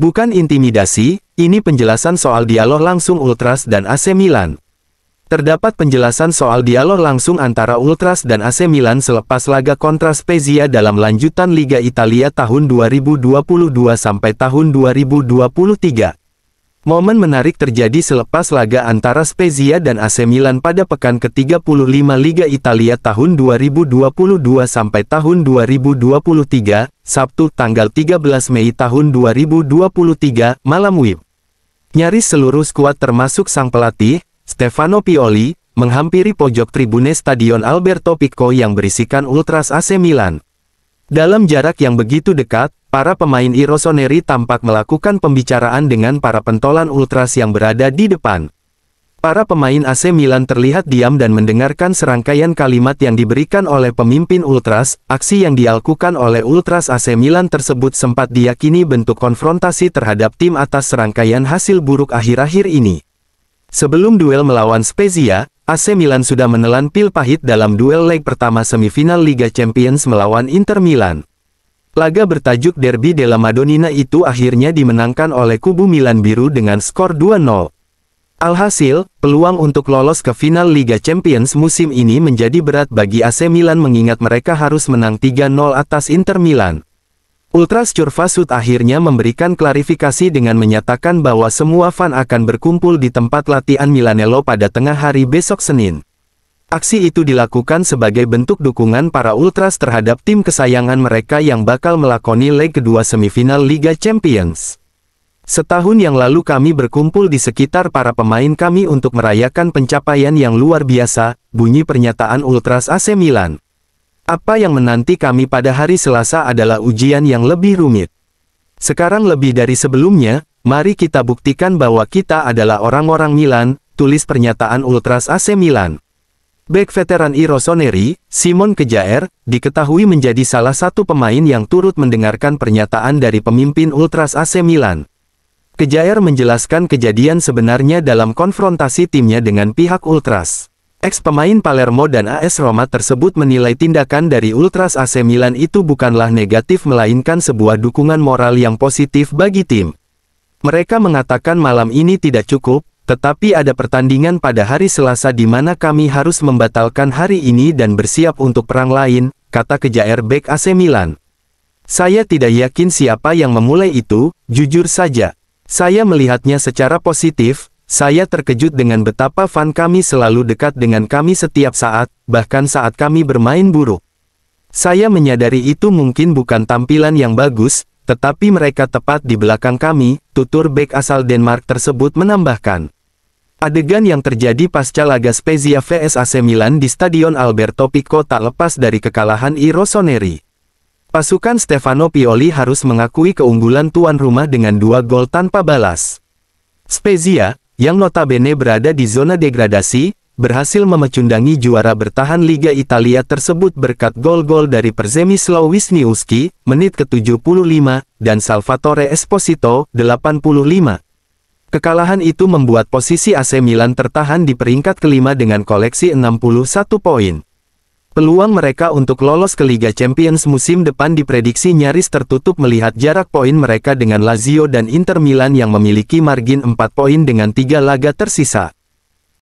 Bukan intimidasi, ini penjelasan soal dialog langsung Ultras dan AC Milan. Terdapat penjelasan soal dialog langsung antara Ultras dan AC Milan selepas laga kontra Spezia dalam lanjutan Liga Italia tahun 2022 sampai tahun 2023. Momen menarik terjadi selepas laga antara Spezia dan AC Milan pada pekan ke-35 Liga Italia tahun 2022 sampai tahun 2023, Sabtu tanggal 13 Mei tahun 2023, malam WIB. Nyaris seluruh skuad termasuk sang pelatih, Stefano Pioli, menghampiri pojok tribune Stadion Alberto Pico yang berisikan Ultras AC Milan. Dalam jarak yang begitu dekat, para pemain Irosoneri tampak melakukan pembicaraan dengan para pentolan ultras yang berada di depan. Para pemain AC Milan terlihat diam dan mendengarkan serangkaian kalimat yang diberikan oleh pemimpin Ultras, aksi yang dialkukan oleh Ultras AC Milan tersebut sempat diyakini bentuk konfrontasi terhadap tim atas serangkaian hasil buruk akhir-akhir ini. Sebelum duel melawan Spezia, AC Milan sudah menelan pil pahit dalam duel leg pertama semifinal Liga Champions melawan Inter Milan. Laga bertajuk Derby della Madonnina itu akhirnya dimenangkan oleh kubu Milan Biru dengan skor 2-0. Alhasil, peluang untuk lolos ke final Liga Champions musim ini menjadi berat bagi AC Milan mengingat mereka harus menang 3-0 atas Inter Milan. Ultras Curvasut akhirnya memberikan klarifikasi dengan menyatakan bahwa semua fan akan berkumpul di tempat latihan Milanello pada tengah hari besok Senin. Aksi itu dilakukan sebagai bentuk dukungan para Ultras terhadap tim kesayangan mereka yang bakal melakoni leg kedua semifinal Liga Champions. Setahun yang lalu kami berkumpul di sekitar para pemain kami untuk merayakan pencapaian yang luar biasa, bunyi pernyataan Ultras AC Milan. Apa yang menanti kami pada hari Selasa adalah ujian yang lebih rumit. Sekarang lebih dari sebelumnya, mari kita buktikan bahwa kita adalah orang-orang Milan, tulis pernyataan Ultras AC Milan. Bek veteran Irosoneri, Simon Kejaer, diketahui menjadi salah satu pemain yang turut mendengarkan pernyataan dari pemimpin Ultras AC Milan. Kejaer menjelaskan kejadian sebenarnya dalam konfrontasi timnya dengan pihak Ultras. Ex-pemain Palermo dan AS Roma tersebut menilai tindakan dari Ultras AC Milan itu bukanlah negatif melainkan sebuah dukungan moral yang positif bagi tim. Mereka mengatakan malam ini tidak cukup, tetapi ada pertandingan pada hari Selasa di mana kami harus membatalkan hari ini dan bersiap untuk perang lain, kata kejair AC Milan. Saya tidak yakin siapa yang memulai itu, jujur saja. Saya melihatnya secara positif, saya terkejut dengan betapa fan kami selalu dekat dengan kami setiap saat, bahkan saat kami bermain buruk. Saya menyadari itu mungkin bukan tampilan yang bagus, tetapi mereka tepat di belakang kami, tutur bek asal Denmark tersebut menambahkan. Adegan yang terjadi pasca laga Spezia vs AC Milan di Stadion Alberto Pico tak lepas dari kekalahan I Rossoneri. Pasukan Stefano Pioli harus mengakui keunggulan tuan rumah dengan dua gol tanpa balas. Spezia, yang notabene berada di zona degradasi, berhasil memecundangi juara bertahan Liga Italia tersebut berkat gol-gol dari Przemysław Wisniewski, menit ke-75, dan Salvatore Esposito, 85. Kekalahan itu membuat posisi AC Milan tertahan di peringkat kelima dengan koleksi 61 poin. Peluang mereka untuk lolos ke Liga Champions musim depan diprediksi nyaris tertutup melihat jarak poin mereka dengan Lazio dan Inter Milan yang memiliki margin 4 poin dengan 3 laga tersisa.